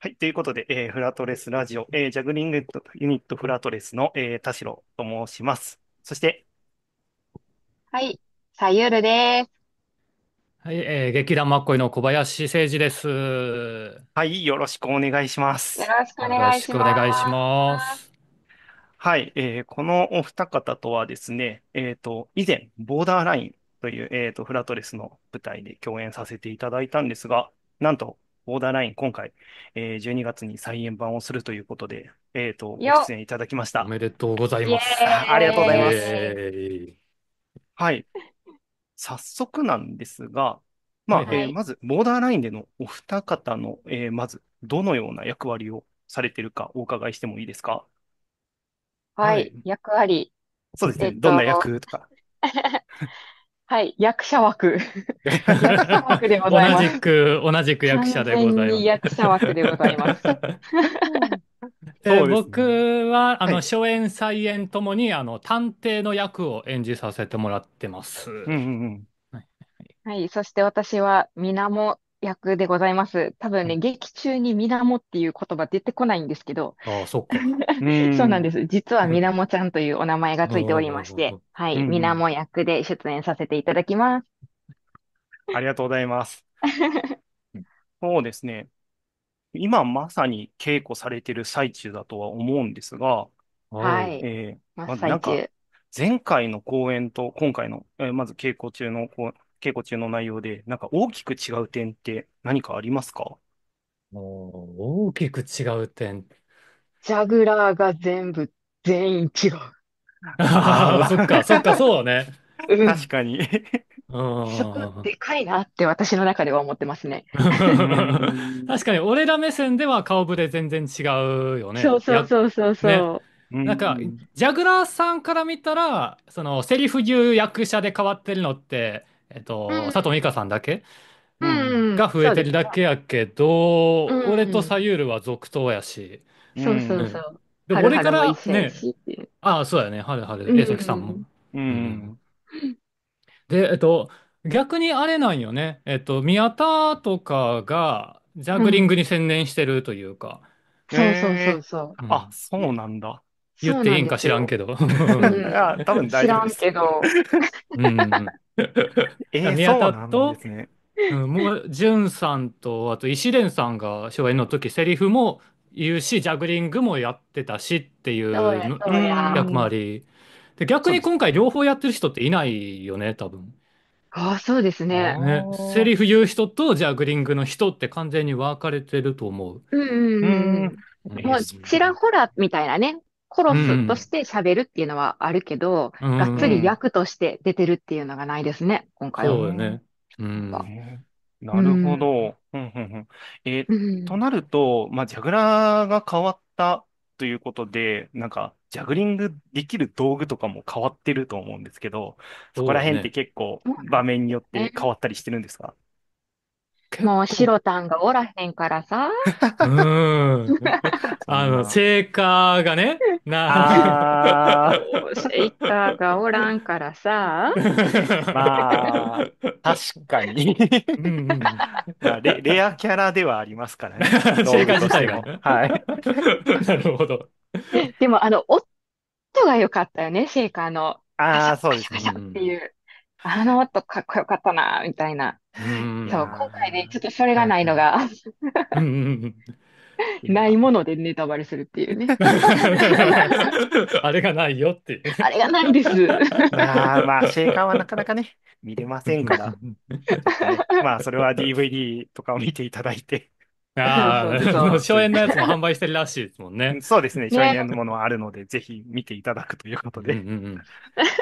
はい。ということで、えー、フラトレスラジオ、えー、ジャグリングユニットフラトレスの、えー、田代と申します。そして、はい、さゆるです。はい、えー、劇団マッコイの小林誠司です。はい、よろしくお願いしまよす。ろしくおろ願いししくお願いしまます。はい、えー、このお二方とはですね、えっと、以前、ボーダーラインという、えっと、フラトレスの舞台で共演させていただいたんですが、なんと、オーダーライン、今回、えー、12月に再演版をするということで、えっ、と、ごよ出演いただきましおた。めでとうございイます。あありがとうございますエーイ。ーイはい。早速なんですが、まあ、はえーまず、ボーダーラインでのお二方の、えーまず、どのような役割をされてるかお伺いしてもいいですかははい。い。役割。そうですえね。どんと、な役とか。はい、役者枠。役者枠でございます。同じく、同じく役者でございます。役者枠でございます。で僕は、あの、初演、再演ともに、あの、探偵の役を演じさせてもらってます。はい、そして私は、水面役でございます。多分ね、劇中にみなもっていう言葉出てこないんですけど、ああ、そっか。うそうなんです。実はみなもちゃんというお名前がついておりまして、うはい、ん。みうなも役で出演させていただきます。ありがとうございます。そうですね。今まさに稽古されてる最中だとは思うんですが、ははい。えー、真っまさなか、前回の公演と今回の、えーまず稽古中のこう稽古中の内容で、なんか大きく違う点って何かありますかもう大きく違う点。ジャグラーが全部、全員違う。ああ、そっか、そっか、そうだね。あ、う確ん。かにうそこ、ん。でかいなって私の中では思ってますね。ん。確かに、俺ら目線では顔ぶれ全然違うよね。そうね。そうそうそうね。そうなんか、ジャグラーさんから見たら、その、セリフ言う役者で変わってるのって、えっと、佐藤美香さんだけ、ううん、が増えそうてでるすだけやけど、俺とん、さゆるは続投やし、そうそうん。そう。ではる俺はかるも一ら緒ね、しっていああ、そうやね、はるはる、え、さきさんも。ううん。ん。で、えっと、逆にあれなんよね。えっと、宮田とかが、ジャグリングに専念してるというか。そうそうそうそう。うあ、そうなんだ。言っていいんか知らんけど。あ多分大知丈ら夫んです。けど、うんえー宮うな田んとね。うん、もう、じゅんさんと、あと、石蓮さんが初演の時、セリフも言うし、ジャグリングもやってたしっていう役回り。で、逆に今回両方やってる人っていないよね、多分。ああ、そうですね。ね、セリフ言う人とジャグリングの人って完全に分かれてると思う。うんうんうんうん。もう、ちらんほらみたいなね、コロスとして喋るっていうのはあるけど、うん、がっつり役として出てるっていうのがないですね、今回は。そうだね。うん、なるほど。うんうんうん、えー、となると、まあ、ジャグラーが変わったということで、なんか、ジャグリングできる道具とかも変わってると思うんですけど、そこら辺って結構場面によって変わったりしてるんですか、ね、もう白タンがおらへんからさ。うん。あの、成果がね、なあ。カーがおらんからさ。まあ、確かに。うんレ。レアキャラではありますからね。成 果自体が。はい。なるほど。でも、あの、音が良かったよね、シェイカーの。ああ、そうですね。っていう。あの音かっこよかったな、みたいな。うんそう、今回ね、ちょっとそれがないのがうんないものでネタバレするっていうね。あれがないよっていう。あれがないです。ああ、まあ、シェーカーはなかなかね、見れませんから、ちょっとね、まあ、それは DVD とかを見ていただいて、あそうそうあ、う荘園のやつも販売してるらしいですもんね。そうですね、初ね演のものはあるので、ぜひ見ていただくということうんうで。んうん。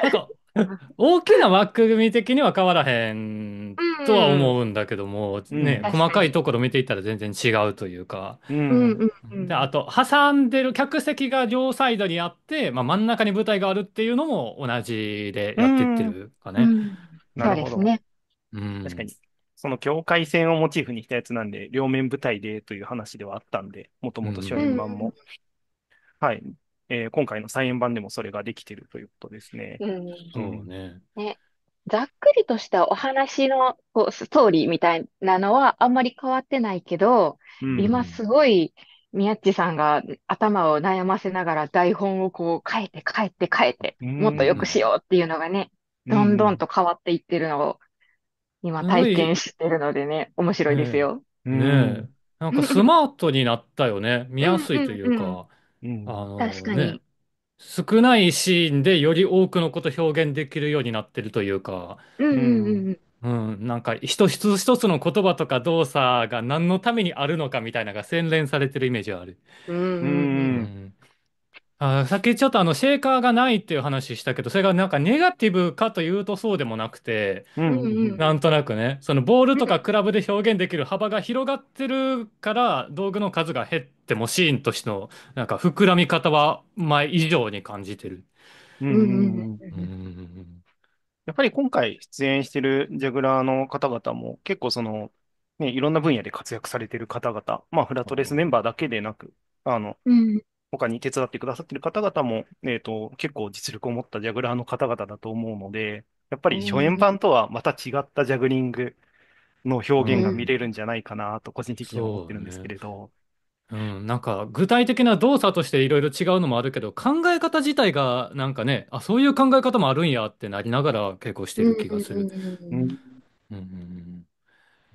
なんか、大きな枠組み的には変わらへんとは思うんだけども、うんうん、ね、細かいところ見ていったら全然違うというか、うん、であと挟んでる客席が両サイドにあって、まあ、真ん中に舞台があるっていうのも同じでやっていってるかね。なるほどね、うん、確かにその境界線をモチーフにしたやつなんで両面舞台でという話ではあったんでもともと書院版も。はい。えー、今回の再演版でもそれができてるということですね。うん。そうね。ねざっくりとしたお話のこうストーリーみたいなのはあんまり変わってないけど、うん、今すごい宮地さんが頭を悩ませながら台本をこう変えて変えて変えて、もっとよくしようっていうのがね、どんどんと変わっていってるのを今体験してるのでね、面白いですよ。ねえ。なんかスマートになったよね。見やすいというか。うん。あの確かね、に。少ないシーンでより多くのこと表現できるようになってるというか、うんうんうんうん。うん、なんか一つ一つの言葉とか動作が何のためにあるのかみたいなのが洗練されてるイメージはある。うんううんうん。あさっきちょっとあのシェーカーがないっていう話したけど、それがなんかネガティブかというとそうでもなくて、うんうんうんうん。なんとなくね、そのボールとかクラブで表現できる幅が広がってるから道具の数が減っってもシーンとしてのなんか膨らみ方は前以上に感じてる。やっぱり今回出演してるジャグラーの方々も結構その、ね、いろんな分野で活躍されてる方々、まあフラットレスメンバーだけでなく、あの、うん、他に手伝ってくださってる方々も、えっ、ー、と、結構実力を持ったジャグラーの方々だと思うので、やっぱり初演版とはまた違ったジャグリングの表現が見れるんじゃないかなと個人的には思ってるんですけれど。うん、なんか具体的な動作としていろいろ違うのもあるけど、考え方自体がなんかね、あ、そういう考え方もあるんやってなりながら稽古してる気がする。うんうんうん。うん、なる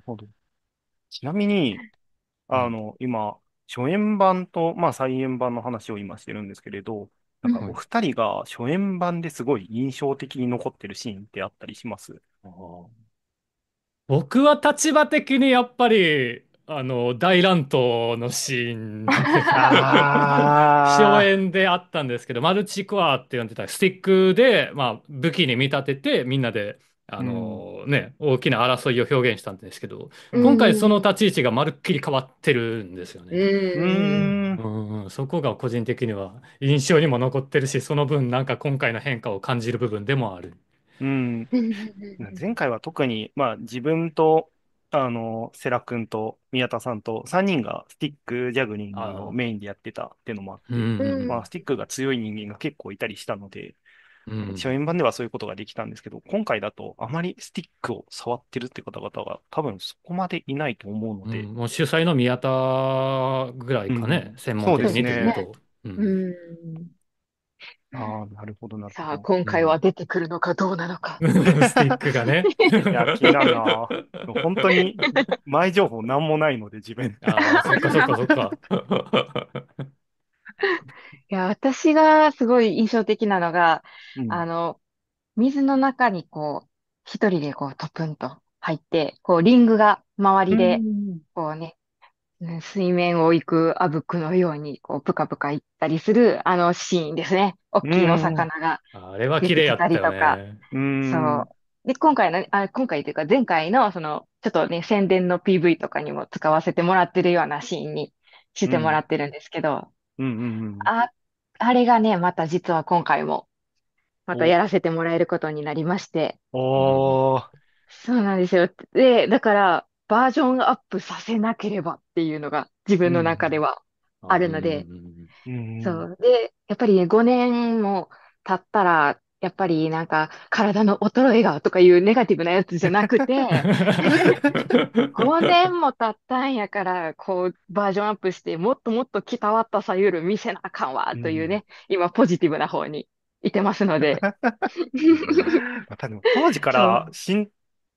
ほどちなみに、あの、今、初演版と、まあ、再演版の話を今してるんですけれど、なんかお二人が初演版ですごい印象的に残ってるシーンってあったりしますあ僕は立場的にやっぱりあの大乱闘のシーン荘園 であったんですけどマルチコアって呼んでたスティックで、まあ、武器に見立ててみんなであのね、大きな争いを表現したんですけど、今回その立ち位置がまるっきり変わってるんですよね。うん、うん、そこが個人的には印象にも残ってるしその分なんか今回の変化を感じる部分でもある。うん、前回は特に、まあ、自分とあの、セラ君と宮田さんと3人がスティックジャグリングあをメインでやってたっていうのもあって、うんまあ、スティックが強い人間が結構いたりしたので、うん初演版ではそういうことができたんですけど、今回だとあまりスティックを触ってるって方々が多分そこまでいないと思うので、うんもう主催の宮田ぐらいかね、うん専門的にっていうと。うんうんああ、なるほど、なるほど。さあ、今回は出てくるのかどうなのか。スティックがね。いや、気になるな。本当に、前情報なんもないので、自分。ああ、そっかそっかそっか。いや、私がすごい印象的なのが、あの、水の中にこう、一人でこう、トプンと入って、こう、リングが周りで、こうね、水面を行くアブクのように、こう、ぷかぷか行ったりする、あのシーンですね。大きいお魚があれは綺麗やったたりとか。ん。そう。で、今回の、あ、今回というか、前回の、その、ちょっとね、宣伝の PV とかにも使わせてもらってるようなシーンにしてもらってるんですけど、うんうんうん。あ、あれがね、また実は今回も、またやらせてもらえることになりまして、お、おー。そうなんですよ。で、だから、バージョンアップさせなければっていうのが自分の中ではあるので、そう。で、やっぱりね、5年も経ったら、やっぱりなんか体の衰えがとかいうネガティブなやつじゃなくて5 年も経ったんやから、こうバージョンアップして、もっともっときたわったさゆる見せなあかんわというね、うん、今ポジティブな方にいてますので。までも当時から身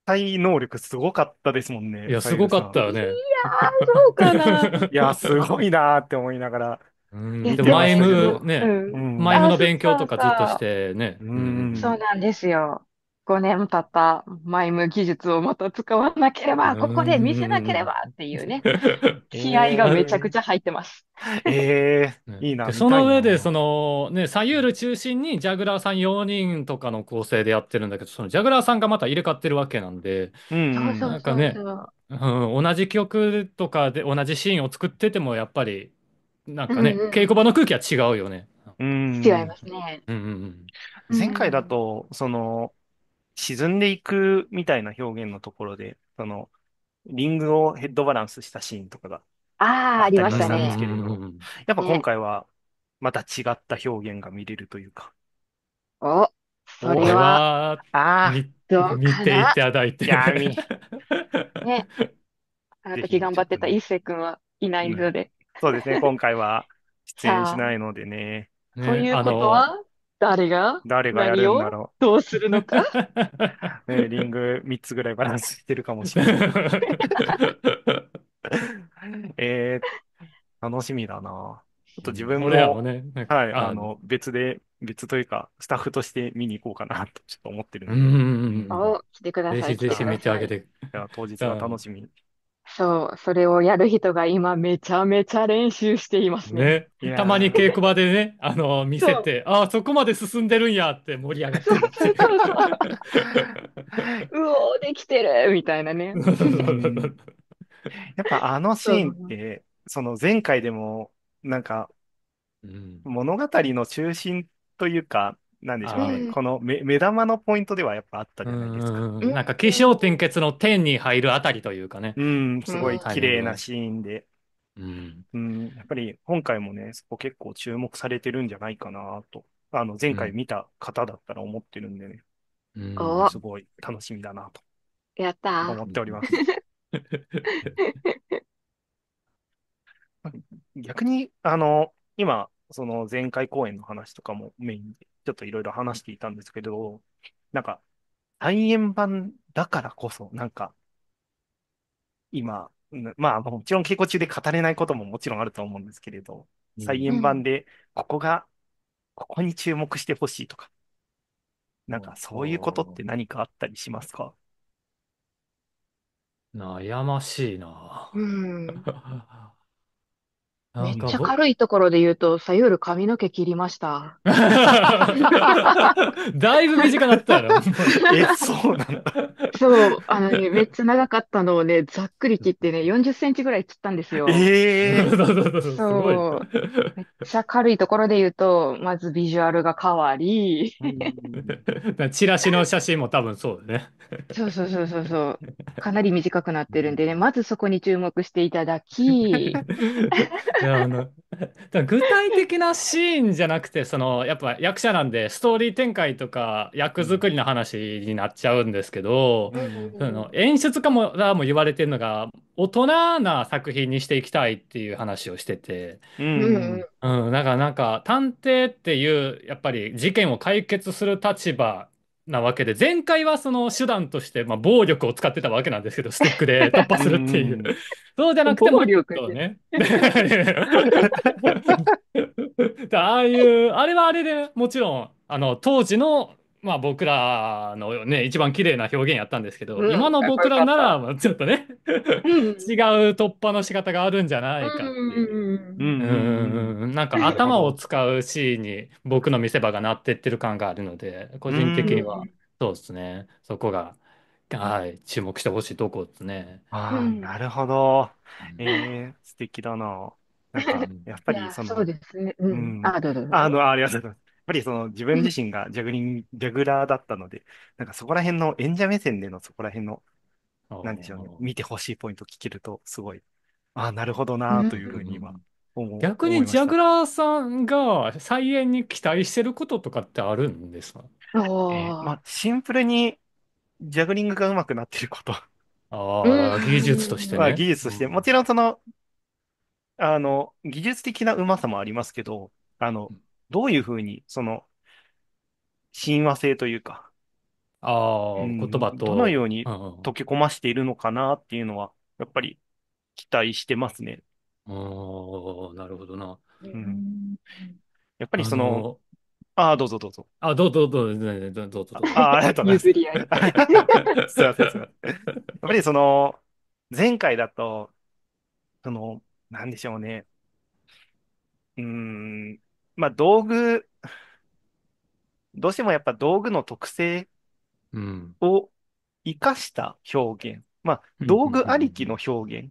体能力すごかったですもんね。いや、すごかったよね。いやー、そうかな。いや、すごいなーって思いながら。うん、でもマイムね、うん、マイムの勉強とかずっとしてね。そうなんですよ。5年経ったマイム技術をまた使わなければ、ここで見せなければっていうね、気合がめちゃくちゃ入ってます。えー、いいな。その上で、その、ね、サユール中心にジャグラーさん4人とかの構成でやってるんだけど、そのジャグラーさんがまた入れ替わってるわけなんで、なんかね、うん、同じ曲とかで同じシーンを作ってても、やっぱり、なんかね、稽古場の空気は違うよね。うん、違いますね。うんうんうん、前回だと、その、沈んでいくみたいな表現のところで、その、リングをヘッドバランスしたシーンとかがああ、あありたりまししたんですね。けれどやっぱ今ね。回はまた違った表現が見れるというか。お、それれは、ああみ、どう見かていな。ただいて闇。ね。あのぜ時ひ、頑ち張ょっってとた一勢く君はいないので。そうですね、今回は出演しあ、ないのでね。というあことの、は誰が誰がやるんだろう。どうするのかね、リング3つぐらいバランスしてるかもしれない。えー、楽しみだな。ちょっと自分も、俺らもね、なんかはい、ああの、別で、別というか、スタッフとして見に行こうかなと、ちょっと思ってるんんで、うんうん。お、来てくだぜさい。ひぜひくだてあさいげて。じゃあ当日は楽しみそう、それをやる人が今めちゃめちゃ練習していますね。ね。いたまに稽古場でね、あの、見せて、ああ、そこまで進んでるんやって盛り上がってうおー、できてるみたいなね。う んやっぱあのシーンって、その前回でも、なんか物語の中心というか、なんでしょうね。この目目玉のポイントではやっぱあったじゃないですか。うんなんか起承転結の点に入るあたりというかね。うん、すごい綺麗なシーンで。うん。やっぱり今回もね、そこ結構注目されてるんじゃないかなと、あの、前回見た方だったら思ってるんでね、すごい楽しみだなとやった思っております。逆に、あの、今、その前回公演の話とかもメインでちょっといろいろ話していたんですけど、なんか、再演版だからこそ、なんか、今、まあもちろん稽古中で語れないことももちろんあると思うんですけれど、再演版でここが、ここに注目してほしいとか、なんかそういうことって何かあったりしますか悩ましいな。めっちゃ軽いところで言うと、さ、夜髪の毛切りました。だいぶ短かったよ。え、そうなんだ。そう、あのね、めっちゃ長かったのをね、ざっくり切ってね、40センチぐらい切ったんですよ。ええー、そう。めっちゃ軽いところで言うと、まずビジュアルが変わり。チラシの写真も多分そうだね。そうそうそうそう。かなり短くなってるんでね、まずそこに注目していただき。やあの 具体的なシーンじゃなくてそのやっぱ役者なんでストーリー展開とか役作りの話になっちゃうんですけど、その演出家もらも言われてるのが大人な作品にしていきたいっていう話をしてて、うん、うん、だからなんか探偵っていうやっぱり事件を解決する立場なわけで、前回はその手段として、まあ、暴力を使ってたわけなんですけど、スティックで 突破するっていう。うそうじゃなくても、暴力ね。ああいう、あれはあれでもちろん、あの、当時のまあ僕らのね、一番綺麗な表現やったんですけど、うん今の僕らなら、ちょっとね、うん違う突破の仕方があるんじゃないかっていう。んなんか頭を使うシーンに僕の見せ場がなってってる感があるので、個人的にはそうですね、そこが、はい、注目してほしいとこですね。ああ、なるほど。えー、素敵だな。なんか、やっぱりその、そうですね。うんあ、どうぞあの、あありがとうございます。ぱりその自分自身がジャグリン、ジャグラーだったので、なんかそこら辺の演者目線でのそこら辺の、なんでしょうね、見てほしいポイント聞けると、すごい、ああ、なるほどな、というふうに今思う、逆思いにまジャた。グラーさんが再演に期待してることとかってあるんですかえーまあ、あシンプルに、ジャグリングが上手くなってること。ああ技術としてまあ、ね。技術として、もちろんその、あの、技術的なうまさもありますけど、あの、どういうふうに、その、親和性というか、ああ、言ん、葉どのよと、ううにん溶け込ましているのかなっていうのは、やっぱり期待してますね。ああ、なるほどな。うん。やっぱりあその、の、ああ、どうぞどうぞ。あ、どうぞどうぞ、どうぞどうぞどうぞ。ああ、ありがとうございます。譲り合い。すいません、すいません。やっぱりその、前回だと、その、なんでしょうね。うーん。まあ道具、どうしてもやっぱ道具の特性を生かした表現、まあ道具ありきの表現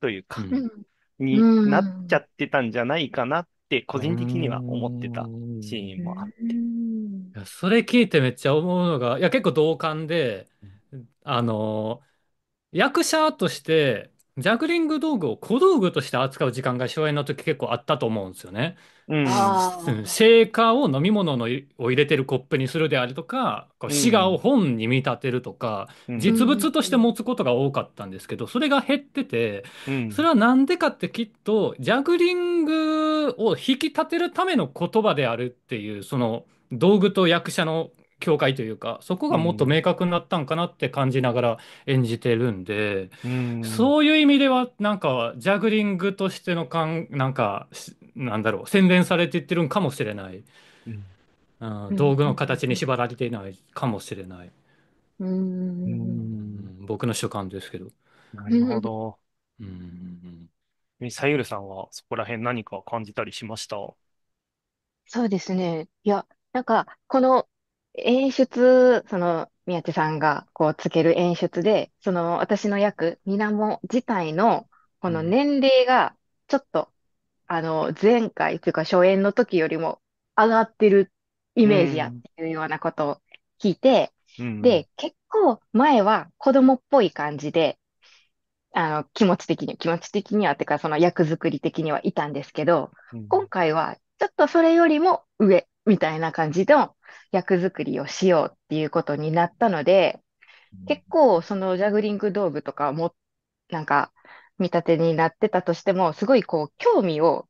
というか、になっちゃってたんじゃないかなって個人的には思ってたシーンもあって。いやそれ聞いてめっちゃ思うのが、いや、結構同感で、あの、役者として、ジャグリング道具を小道具として扱う時間が初演の時結構あったと思うんですよね。うん。あシェカーを飲み物のを入れてるコップにするであるとか、こうシガを本に見立てるとか、実物として持つことが多かったんですけど、それが減ってて、それはなんでかってきっと、ジャグリングを引き立てるための言葉であるっていう、その道具と役者の境界というか、そこがもっと明確になったんかなって感じながら演じてるんで、うん、そういう意味では、なんか、ジャグリングとしてのかん、なんか、なんだろう、洗練されていってるんかもしれない。うん、うん、道具の形に縛られていないかもしれない。うん、僕の主観ですけど。なるほど。うん。さゆるさんはそこら辺何か感じたりしましたそうですね。いや、なんか、この演出、その、宮地さんがこうつける演出で、その私の役、水面自体のこの年齢がちょっと、あの、前回というか初演の時よりも上がってるイメージやっていうようなことを聞いて、で、結構前は子供っぽい感じで、あの、気持ち的に、気持ち的には、てか、その役作り的にはいたんですけど、今回は、ちょっとそれよりも上、みたいな感じで役作りをしようっていうことになったので、結構そのジャグリング道具とかも、なんか見立てになってたとしても、すごいこう興味を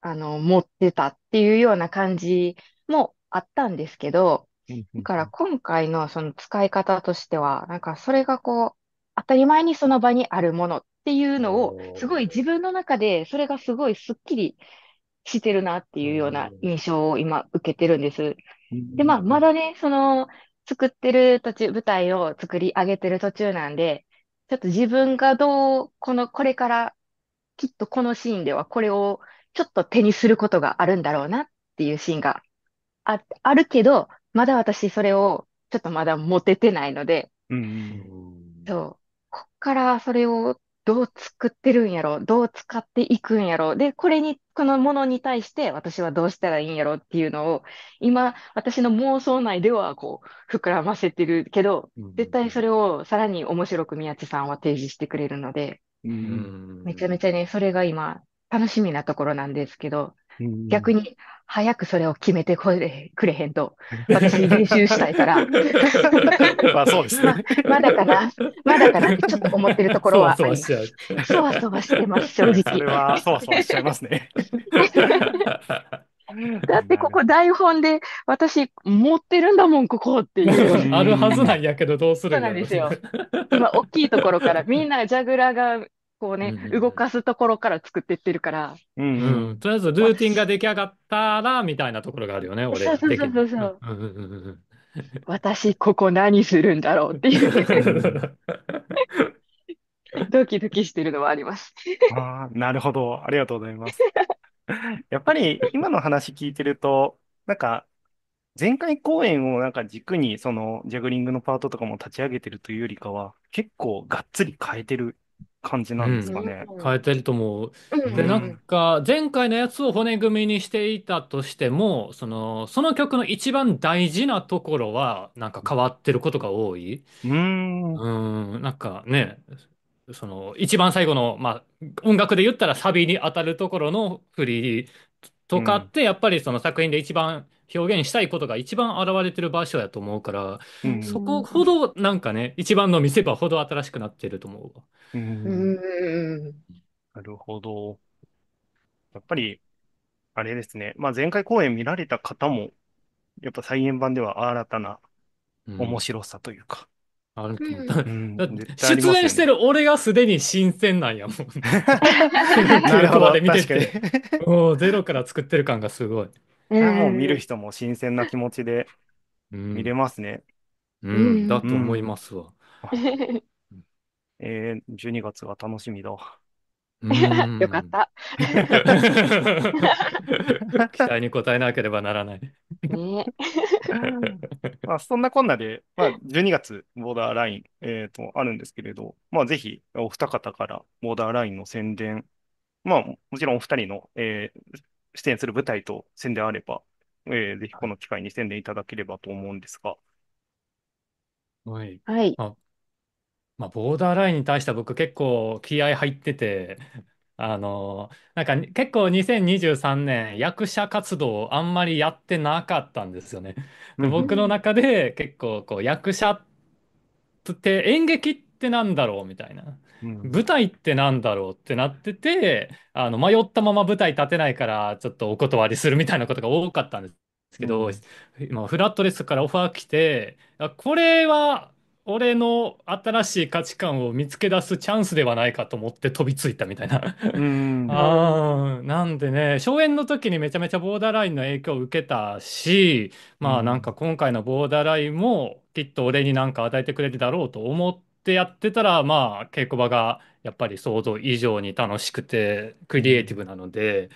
あの持ってたっていうような感じもあったんですけど、だから今回のその使い方としては、なんかそれがこう、当たり前にその場にあるものっていうのを、すごい自分の中でそれがすごいすっきりしてるなっていうような印象を今受けてるんです。で、まあ、まだね、その、作ってる途中、舞台を作り上げてる途中なんで、ちょっと自分がどう、この、これから、きっとこのシーンではこれをちょっと手にすることがあるんだろうなっていうシーンがあ、あるけど、まだ私それをちょっとまだ持ててないので、うん、そう、こっからそれをどう作ってるんやろ、どう使っていくんやろ、で、これに、このものに対して私はどうしたらいいんやろっていうのを、今、私の妄想内ではこう、膨らませてるけど、絶対それをさらに面白く宮地さんは提示してくれるので、めちゃめちゃね、それが今、楽しみなところなんですけど、逆に早くそれを決めてこれくれへんと、私練習したいから。まあそうですね、ま。だかな、まだかなちょっと思ってるところはそわそわそわしてます、正直。それはそわそわしちゃいますね。だってここ台本で私持ってるんだもんここっていう。あるはずなんやけどどうするんだろう。そうなんですよ。今大きいところからみんなジャグラーがこうね、うん動かすところから作っていってるから。うんうん。うん、とりあえず、ルーティンが出来上がったら、みたいなところがあるよね、俺。そうそうそうそう。私、ここ何するんだろうっていうドキドキしてるのはありますああ、なるほど。ありがとうございます。やっぱり今の話聞いてると、なんか前回公演をなんか軸にそのジャグリングのパートとかも立ち上げてるというよりかは、結構がっつり変えてる感じなんですかね。うん、変えてると思う。で、なんか、前回のやつを骨組みにしていたとしても、その、その曲の一番大事なところは、なんか変わってることが多い。うん。うん、なんかね、その、一番最後の、まあ、音楽で言ったらサビに当たるところの振りとかって、やっぱりその作品で一番表現したいことが一番現れてる場所やと思うから、うん、そこほどなんかね一番の見せ場ほど新しくなってると思う、うん、なるほど。やっぱりあれですね、まあ、前回公演見られた方もやっぱ再演版では新たな面白さというか。あると思うん、だって、出演してる俺がすでに新鮮なんやもん、ね。なるほど。もうゼロから作ってる感がすごい。うもう見る人も新鮮な気持ちで見れますね。ううん。だと思いますわ。あえー、12月は楽しみだ。よかった。期待に応えなければならない。まあ、そんなこんなで、まあ、12月ボーダーライン、えーと、あるんですけれど、まあ、ぜひお二方からボーダーラインの宣伝、まあ、もちろんお二人の、えー出演する舞台と宣伝あれば、えー、ぜひこの機会に宣伝いただければと思うんですが。はい。はい。あ、まあ、ボーダーラインに対しては僕結構気合入ってて、あの、なんか結構2023年役者活動をあんまりやってなかったんですよね。で、僕の中で結構こう役者って演劇ってなんだろうみたいな。舞台ってなんだろうってなってて、あの、迷ったまま舞台立てないから、ちょっとお断りするみたいなことが多かったんですけど、うん、今、フラットレスからオファー来て、あこれは、俺の新しい価値観を見つけ出すチャンスではないかと思って飛びついたみたいな あなんでね、荘園の時にめちゃめちゃボーダーラインの影響を受けたし、まあなんか今回のボーダーラインもきっと俺になんか与えてくれるだろうと思っってやってたら、まあ、稽古場がやっぱり想像以上に楽しくて、クリエイティブなので、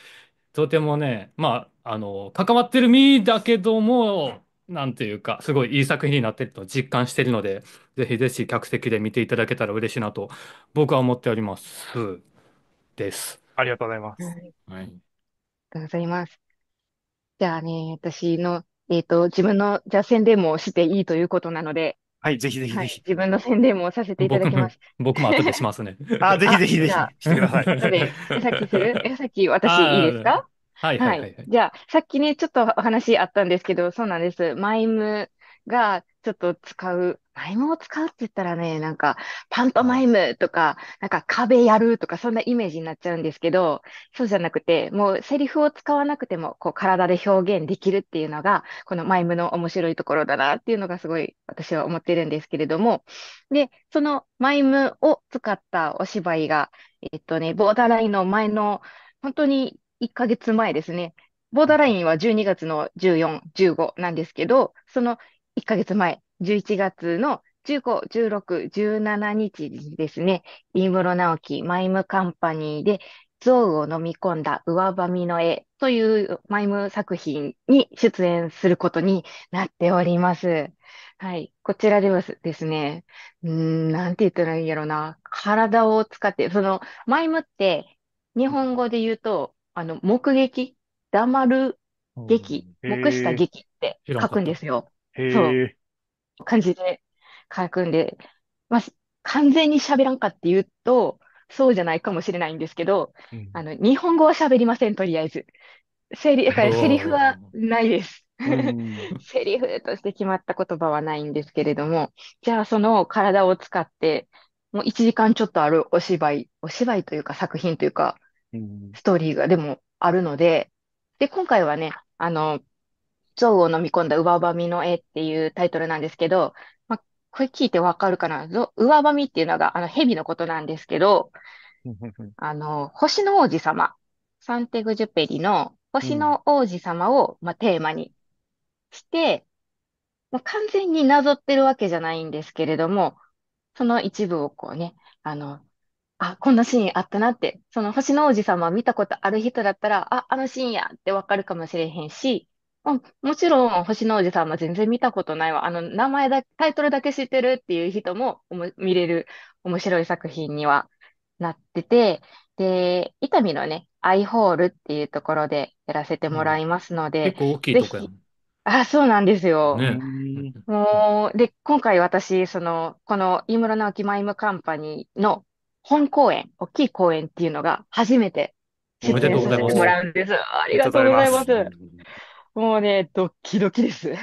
とてもね、まあ、あの、関わってる身だけども、なんていうか、すごいいい作品になってると実感してるので、ぜひぜひ客席で見ていただけたら嬉しいなと、僕は思っております。です。ありがとうございます。ありはい。がとうございます。じゃあね、私の、えっと、自分の、じゃあ宣伝もしていいということなので、はい、ぜひぜひはぜい、ひ。自分の宣伝もさせていた僕だきます。僕も後でしますね。あ、ぜひぜひぜじゃひ、あ、してください。後で、江する私いいですああ、かはいはいはいはい。じゃあ、さっきね、ちょっとお話あったんですけど、そうなんです。マイムが、ちょっと使う、マイムを使うって言ったらね、なんか、パントマイムとか、なんか壁やるとか、そんなイメージになっちゃうんですけど、そうじゃなくて、もうセリフを使わなくても、こう、体で表現できるっていうのが、このマイムの面白いところだなっていうのがすごい私は思ってるんですけれども、で、そのマイムを使ったお芝居が、えっとね、ボーダーラインの前の、本当に1ヶ月前ですね、ボーダーラインは12月の14、15なんですけど、その1ヶ月前、11月の15、16、17日ですね、飯室直樹マイムカンパニーで、象を飲み込んだ上ばみの絵というマイム作品に出演することになっております。はい。こちらではですね、うん、なんて言ったらいいんやろな。体を使って、その、マイムって、日本語で言うと、あの、目撃、黙る劇、目した劇って書くんですよ。そう、え。感じで書くんで、まあ、完全に喋らんかって言うと、そうじゃないかもしれないんですけど、あの、日本語は喋りません、とりあえず。セリ、だからセリフはないです。うん。セリフとして決まった言葉はないんですけれども、じゃあその体を使って、もう1時間ちょっとあるお芝居、お芝居というか作品というか、ストーリーがでもあるので、で、今回はね、あの、象を飲み込んだ上ばみの絵っていうタイトルなんですけど、まこれ聞いてわかるかな上ばみっていうのがあの蛇のことなんですけど、あの、星の王子様、サンテグジュペリの星の王子様を、まテーマにして、ま、完全になぞってるわけじゃないんですけれども、その一部をこうね、あの、あ、こんなシーンあったなって、その星の王子様見たことある人だったら、あ、あのシーンやってわかるかもしれへんし、もちろん、星の王子さんは全然見たことないわ。あの、名前だ、タイトルだけ知ってるっていう人もおも見れる面白い作品にはなってて、で、伊丹のね、アイホールっていうところでやらせてもらいますので、結構大きいぜとこやひ、あ、そうなんですよ。ね。もう、で、今回私、その、この飯村直樹マイムカンパニーの本公演、大きい公演っていうのが初めてお出めでと演うごさざいせまてす。もらうんです。ありががととううごござざいいまます。す。もうね、ドッキドキです。飯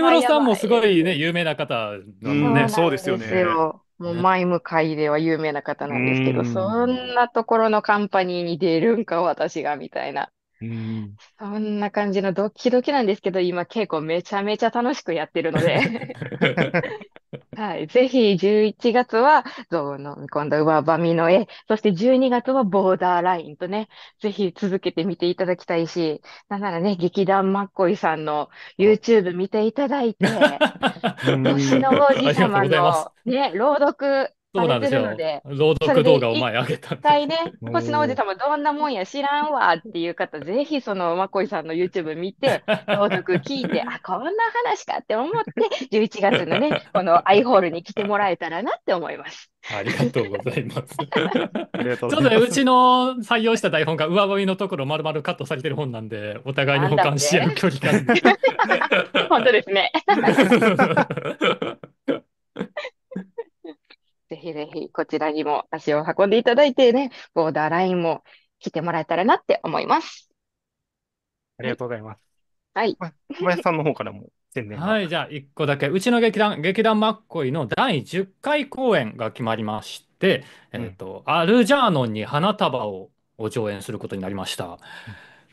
村さんもすごいね、有名な方んね、そうですよね。もうマイム界では有名な方なんですけど、そんなところのカンパニーに出るんか、私が、みたいな。そんな感じのドキドキなんですけど、今結構めちゃめちゃ楽しくやってるので はい。ぜひ、11月は、ゾウの見込んだ上ばみの絵、そして12月はボーダーラインとね、ぜひ続けてみていただきたいし、なんならね、劇団マッコイさんの YouTube 見ていただいて、うん。星の王子ありがとう様ございますのね、朗読そうなんですよ。朗読動画を前上げた一回ね、星の王子様どんなもんや知らんわっていう方、ぜひそのまこいさんの YouTube 見て、朗読聞いて、あ、こんな話かって思って、11月のね、このアイホールに来てもらえたらなって思います。ありがとうございます。ちょっとね、うちの採用した台本が上追みのところ丸々カットされてる本なんで、お互いに保管し合う距離感。本当ですね。ひぜひこちらにも足を運んでいただいてね、ボーダーラインも来てもらえたらなって思います。ありがとうございます。はい。小林さんの方からも宣伝。はい、じゃあ一個だけ。うちの劇団、劇団マッコイの第10回公演が決まりまして、うん、えっ、と、アルジャーノンに花束をを上演することになりました。うん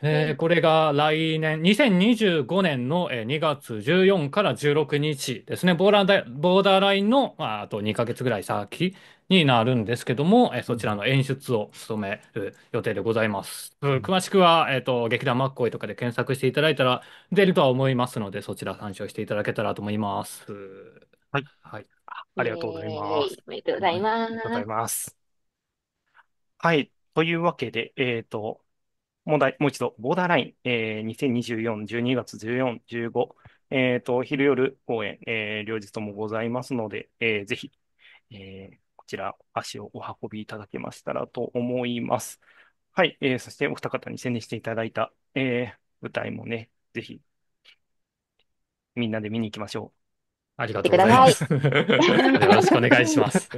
えー、これが来年、2025年の2月14から16日ですね、ボーダーボーダーラインの、まあ、あと2か月ぐらい先になるんですけども、えー、そちらの演出を務める予定でございます。うん、詳しくは、えっ、ー、と、劇団マッコイとかで検索していただいたら出るとは思いますので、そちら参照していただけたらと思います。はい。はい。ありがとうございます。おめでとうございます。とうございます。はい。というわけで、えっ、ー、と、問題、もう一度、ボーダーライン、えー、2024、12月14、15、えっ、ー、と、昼夜公演、えー、両日ともございますので、えー、ぜひ、えー、こちら、足をお運びいただけましたらと思います。はい、えー、そしてお二方に宣伝していただいた、えー、舞台もね、ぜひ、みんなで見に行きましょう。ありがとうございます。よろしくお願いします。す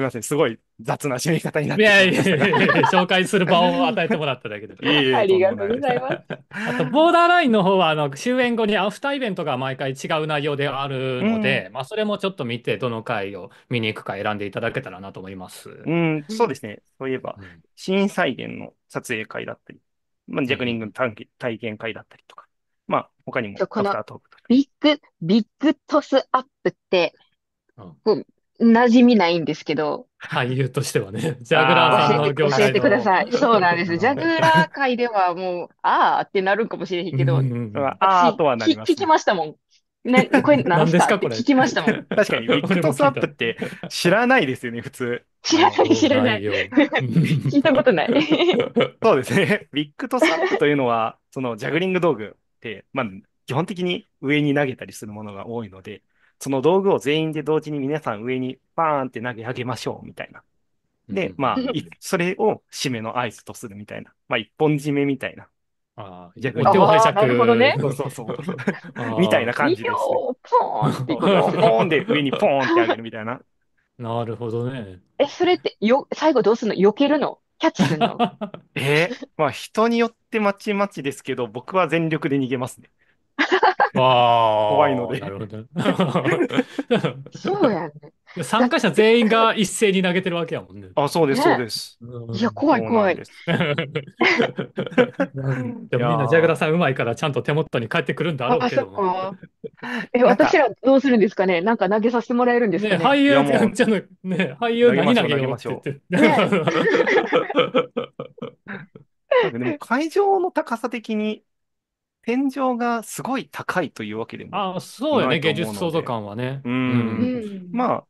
みません、すごい雑な締め方になってます。いやいやいや、紹介する場を与えてもらっただけで。ありがとうございます。あと、ボーダーラインの方は、あの、終演後にアフターイベントが毎回違う内容であるので、うん、まあ、それもちょっと見て、どの回を見に行くか選んでいただけたらなと思います。うん、そうですね。そういえば、新再現の撮影会だったり、まあ、ジャグリングの体験会だったりとか、まあ、他にも、アフタートーク。ビッグ、ビッグトスアップって、う馴染みないんですけど。俳優としてはね、ジャグラーさんの業界教えてください。そうなんです。ジャグラー界ではもう、ああってなるんかもしれへんけど、うんうん、ああとはなります、ね、聞きましたもん。ね、これ何ですかて聞きましたもん。確かに、ビッグトスアップって知らないですよね、普通。知らない、知らない。聞いたことない。そうですね。ビッグトスアップというのは、そのジャグリング道具って、まあ、基本的に上に投げたりするものが多いので、その道具を全員で同時に皆さん上にバーンって投げ上げましょうみたいな。で、まあ、それを締めの合図とするみたいな。まあ、一本締めみたいな。ああ、逆に手を拝借。なるほどね。そうそうそう。みたいな感じです、ね。ポーンってポーンで上にポーンってあげるみたいな。なるほどね。え、それってよ、最後どうするの避けるのキャッチするの えー、まあ人によってまちまちですけど、僕は全力で逃げますね。ああ。怖いので。なるほど。そうやね。参加者全員が一斉に投げてるわけやもんね。あ、そうです、そうです。いや、怖い、怖い。でもみんな、ジャグラさんうまいから、ちゃんと手元に帰ってくるんだろうけど。え、私らどうするんですかねなんか投げさせてもらえるんですかね俳優、ちゃんと、ね、俳優何投げようって 会場の高さ的に天井がすごい高いというわけでもああ、そうよね、芸術創造感はね。ううんまあ、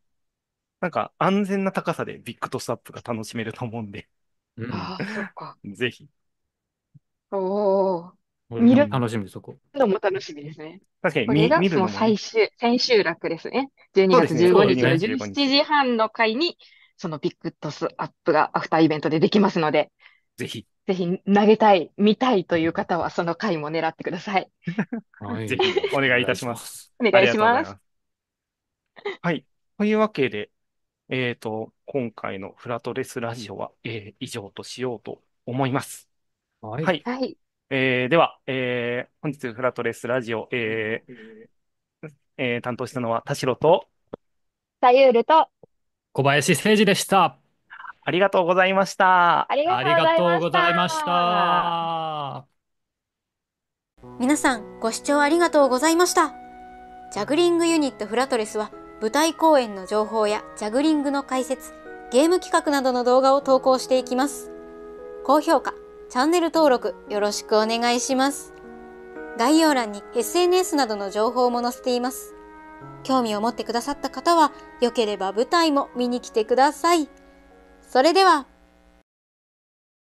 なんか安全な高さでビッグトスアップが楽しめると思うんで、ああ、そっか。ぜひ。おお。見る楽しみそこ。今も楽しみですね。確かにこれ見が見るそののもね、最終、千秋楽ですね。12そうで月すね15日のそう17時半の回に、そのビッグトスアップがアフターイベントでできますので、ぜひ。ぜひ投げたい、見たいという方は、その回も狙ってください。はい、ぜひお願いいたします。お願いします。はい。というわけで、えっ、と、今回のフラトレスラジオは、えー、以上としようと思います。はい。はい。はい、えー、では、えー、本日フラトレスラジオ、えーえー、担当したのは田代と、さゆると、小林誠二でした。ありがとうございました。ありがとうございました。皆さん、ご視聴ありがとうございました。ジャグリングユニットフラトレスは、舞台公演の情報やジャグリングの解説、ゲーム企画などの動画を投稿していきます。高評価、チャンネル登録、よろしくお願いします。概要欄に SNS などの情報も載せています。興味を持ってくださった方は、よければ舞台も見に来てください。それでは。